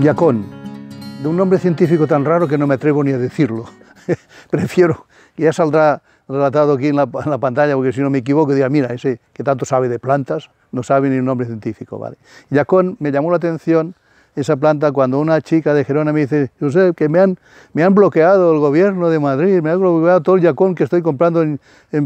Yacón, de un nombre científico tan raro que no me atrevo ni a decirlo. Prefiero, ya saldrá relatado aquí en la, pantalla, porque si no me equivoco, diga, mira, ese que tanto sabe de plantas, no sabe ni un nombre científico. ¿vale? Yacón me llamó la atención esa planta, cuando una chica de Gerona me dice, sé que me han, me han bloqueado el gobierno de Madrid, me han bloqueado todo el yacón que estoy comprando en,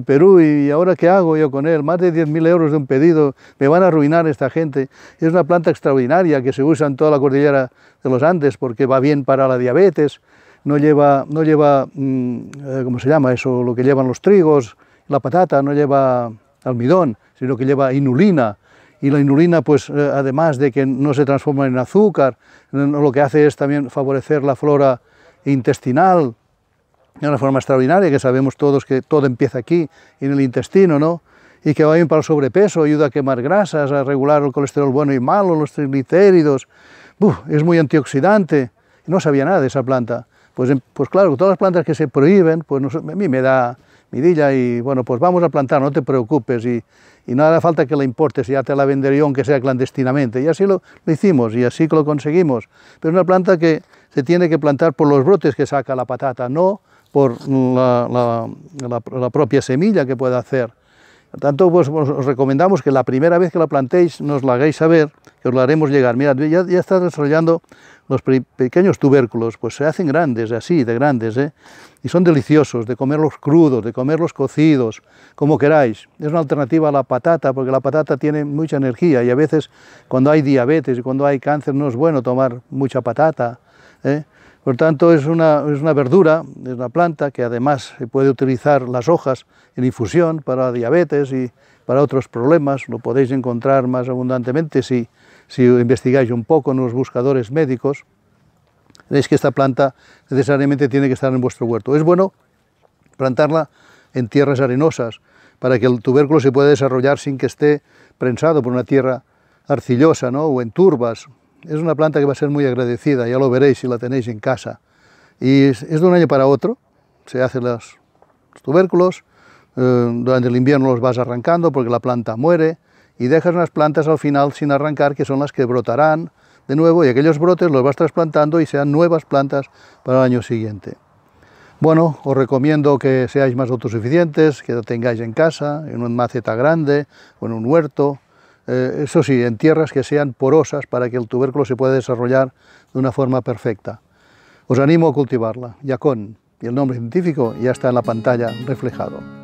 Perú y ahora qué hago yo con él, más de 10.000 euros de un pedido, me van a arruinar esta gente. Es una planta extraordinaria que se usa en toda la cordillera de los Andes porque va bien para la diabetes, no lleva, no lleva mm, eh, ¿cómo se llama eso?, lo que llevan los trigos, la patata, no lleva almidón, sino que lleva inulina, y la inulina, pues eh, además de que no se transforma en azúcar, lo que hace es también favorecer la flora intestinal de una forma extraordinaria, que sabemos todos que todo empieza aquí, en el intestino, ¿no? Y que va bien para el sobrepeso, ayuda a quemar grasas, a regular el colesterol bueno y malo, los triglicéridos. es muy antioxidante. No sabía nada de esa planta. Pues, em, pues claro, todas las plantas que se prohíben, pues a mí me da, Midilla y bueno, pues vamos a plantar, no te preocupes y, y no hará falta que la importes, ya te la vendería que aunque sea clandestinamente. Y así lo, hicimos y así lo conseguimos. Pero es una planta que se tiene que plantar por los brotes que saca la patata, no por la propia semilla que pueda hacer. Por tanto, pues, os recomendamos que la primera vez que la plantéis nos la hagáis saber, que os la haremos llegar. Mirad, ya, ya está desarrollando los pequeños tubérculos, pues se hacen grandes, así, de grandes, ¿eh? y son deliciosos, de comerlos crudos, de comerlos cocidos, como queráis. Es una alternativa a la patata, porque la patata tiene mucha energía, y a veces cuando hay diabetes y cuando hay cáncer no es bueno tomar mucha patata, ¿eh? Por tanto, es una, es una verdura, es una planta que además se puede utilizar las hojas en infusión para diabetes y para otros problemas. Lo podéis encontrar más abundantemente si, si investigáis un poco en los buscadores médicos. Es que esta planta necesariamente tiene que estar en vuestro huerto. Es bueno plantarla en tierras arenosas para que el tubérculo se pueda desarrollar sin que esté prensado por una tierra arcillosa ¿no? o en turbas es una planta que va a ser muy agradecida, ya lo veréis si la tenéis en casa. Y es, de un año para otro, se hacen los, tubérculos, eh, durante el invierno los vas arrancando porque la planta muere y dejas unas plantas al final sin arrancar que son las que brotarán de nuevo y aquellos brotes los vas trasplantando y sean nuevas plantas para el año siguiente. Bueno, os recomiendo que seáis más autosuficientes, que lo tengáis en casa, en un maceta grande, o en un huerto, eh, eso sí, en tierras que sean porosas para que el tubérculo se pueda desarrollar de una forma perfecta. Os animo a cultivarla, yacón, y el nombre científico ya está en la pantalla reflejado.